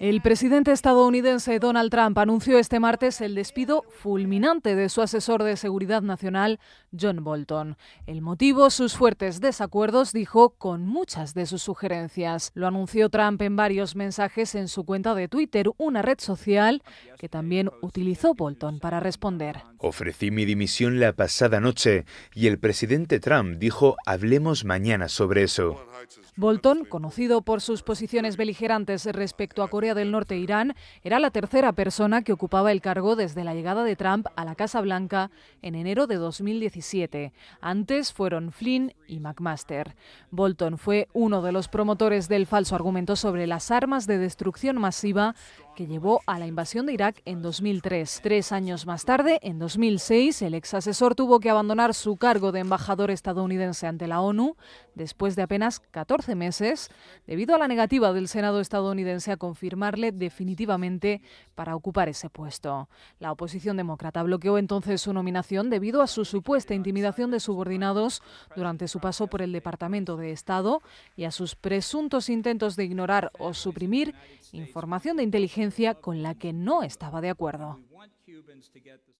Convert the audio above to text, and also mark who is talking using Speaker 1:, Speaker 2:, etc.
Speaker 1: El presidente estadounidense Donald Trump anunció este martes el despido fulminante de su asesor de seguridad nacional, John Bolton. El motivo, sus fuertes desacuerdos, dijo, con muchas de sus sugerencias. Lo anunció Trump en varios mensajes en su cuenta de Twitter, una red social que también utilizó Bolton para responder.
Speaker 2: Ofrecí mi dimisión la pasada noche y el presidente Trump dijo, hablemos mañana sobre eso.
Speaker 1: Bolton, conocido por sus posiciones beligerantes respecto a Corea, del Norte Irán, era la tercera persona que ocupaba el cargo desde la llegada de Trump a la Casa Blanca en enero de 2017. Antes fueron Flynn y McMaster. Bolton fue uno de los promotores del falso argumento sobre las armas de destrucción masiva que llevó a la invasión de Irak en 2003. Tres años más tarde, en 2006, el ex asesor tuvo que abandonar su cargo de embajador estadounidense ante la ONU después de apenas 14 meses, debido a la negativa del Senado estadounidense a confirmar definitivamente para ocupar ese puesto. La oposición demócrata bloqueó entonces su nominación debido a su supuesta intimidación de subordinados durante su paso por el Departamento de Estado y a sus presuntos intentos de ignorar o suprimir información de inteligencia con la que no estaba de acuerdo.